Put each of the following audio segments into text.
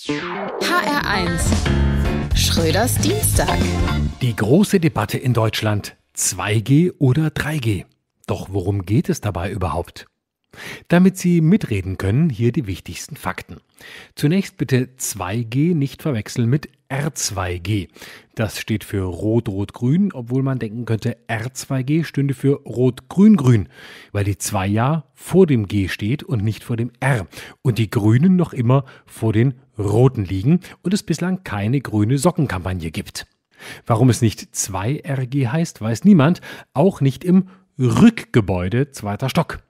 HR1 Schröders Dienstag. Die große Debatte in Deutschland. 2G oder 3G? Doch worum geht es dabei überhaupt? Damit Sie mitreden können, hier die wichtigsten Fakten. Zunächst bitte 2G nicht verwechseln mit R2G. Das steht für Rot-Rot-Grün, obwohl man denken könnte, R2G stünde für Rot-Grün-Grün, weil die 2 ja vor dem G steht und nicht vor dem R und die Grünen noch immer vor den Roten liegen und es bislang keine grüne Sockenkampagne gibt. Warum es nicht 2RG heißt, weiß niemand, auch nicht im Rückgebäude zweiter Stock.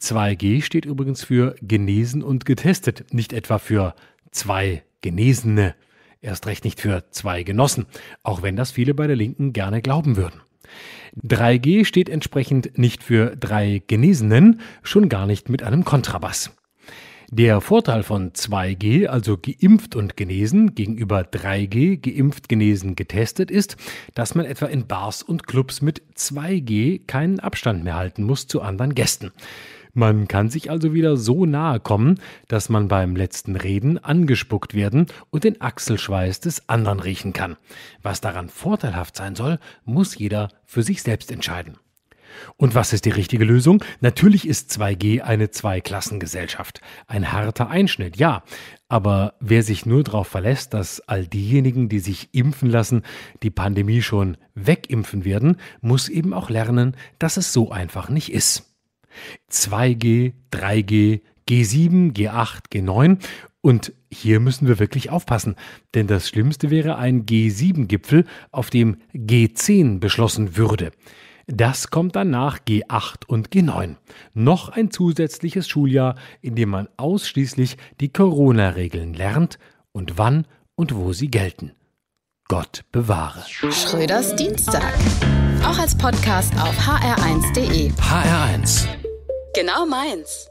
2G steht übrigens für genesen und getestet, nicht etwa für zwei Genesene. Erst recht nicht für zwei Genossen, auch wenn das viele bei der Linken gerne glauben würden. 3G steht entsprechend nicht für drei Genesenen, schon gar nicht mit einem Kontrabass. Der Vorteil von 2G, also geimpft und genesen, gegenüber 3G, geimpft, genesen, getestet ist, dass man etwa in Bars und Clubs mit 2G keinen Abstand mehr halten muss zu anderen Gästen. Man kann sich also wieder so nahe kommen, dass man beim letzten Reden angespuckt werden und den Achselschweiß des anderen riechen kann. Was daran vorteilhaft sein soll, muss jeder für sich selbst entscheiden. Und was ist die richtige Lösung? Natürlich ist 2G eine Zweiklassengesellschaft. Ein harter Einschnitt, ja. Aber wer sich nur darauf verlässt, dass all diejenigen, die sich impfen lassen, die Pandemie schon wegimpfen werden, muss eben auch lernen, dass es so einfach nicht ist. 2G, 3G, G7, G8, G9. Und hier müssen wir wirklich aufpassen, denn das Schlimmste wäre ein G7-Gipfel, auf dem G10 beschlossen würde. Das kommt dann nach G8 und G9. Noch ein zusätzliches Schuljahr, in dem man ausschließlich die Corona-Regeln lernt und wann und wo sie gelten. Gott bewahre. Schröders Dienstag. Auch als Podcast auf hr1.de. HR Genau meins.